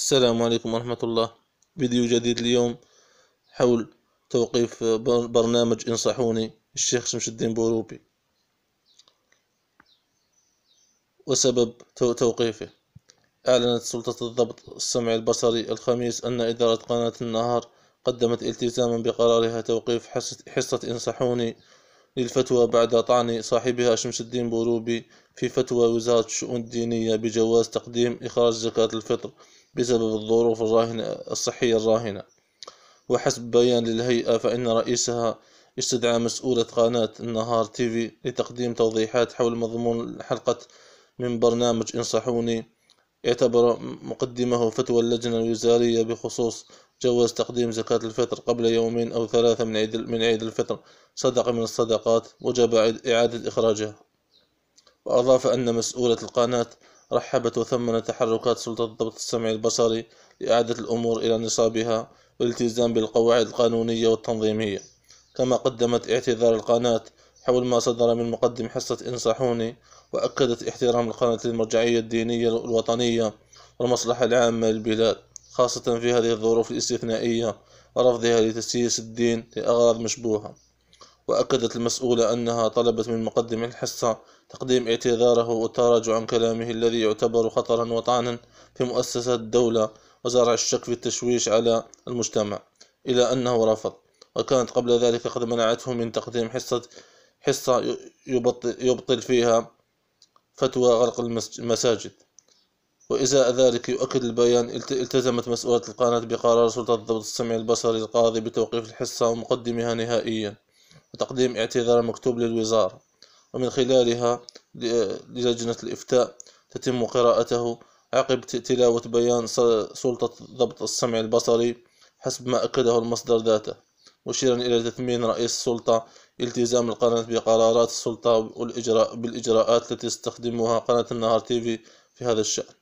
السلام عليكم ورحمة الله فيديو جديد اليوم حول توقيف برنامج انصحوني الشيخ شمس الدين بوروبي وسبب توقيفه أعلنت سلطة الضبط السمع البصري الخميس أن إدارة قناة النهار قدمت التزاما بقرارها توقيف حصة انصحوني للفتوى بعد طعن صاحبها شمس الدين بوروبي في فتوى وزارة الشؤون الدينية بجواز تقديم إخراج زكاة الفطر بسبب الظروف الراهنة الصحية الراهنة وحسب بيان للهيئة فإن رئيسها استدعى مسؤولة قناة النهار تيفي لتقديم توضيحات حول مضمون حلقة من برنامج انصحوني اعتبر مقدمه فتوى اللجنة الوزارية بخصوص جواز تقديم زكاة الفطر قبل يومين أو ثلاثة من عيد من عيد الفطر صدقة من الصدقات وجب إعادة إخراجها وأضاف أن مسؤولة القناة رحبت وثمنت تحركات سلطة الضبط السمع البصري لإعادة الأمور إلى نصابها والالتزام بالقواعد القانونية والتنظيمية كما قدمت اعتذار القناة حول ما صدر من مقدم حصة إنصحوني وأكدت احترام القناة للمرجعية الدينية الوطنية والمصلحة العامة للبلاد خاصة في هذه الظروف الاستثنائية ورفضها لتسييس الدين لأغراض مشبوهة وأكدت المسؤولة أنها طلبت من مقدم الحصة تقديم اعتذاره والتراجع عن كلامه الذي يعتبر خطرا وطعنا في مؤسسة الدولة وزرع الشك في التشويش على المجتمع إلى أنه رفض وكانت قبل ذلك قد منعته من تقديم حصة حصة يبطل, فيها فتوى غلق المساجد وإزاء ذلك يؤكد البيان التزمت مسؤولة القناة بقرار سلطة الضبط السمع البصري القاضي بتوقيف الحصة ومقدمها نهائيا وتقديم اعتذار مكتوب للوزارة ومن خلالها للجنة الإفتاء تتم قراءته عقب تلاوة بيان سلطة ضبط السمع البصري حسب ما أكده المصدر ذاته مشيرا إلى تثمين رئيس السلطة التزام القناة بقرارات السلطة والإجراء بالإجراءات التي تستخدمها قناة النهار تيفي في هذا الشأن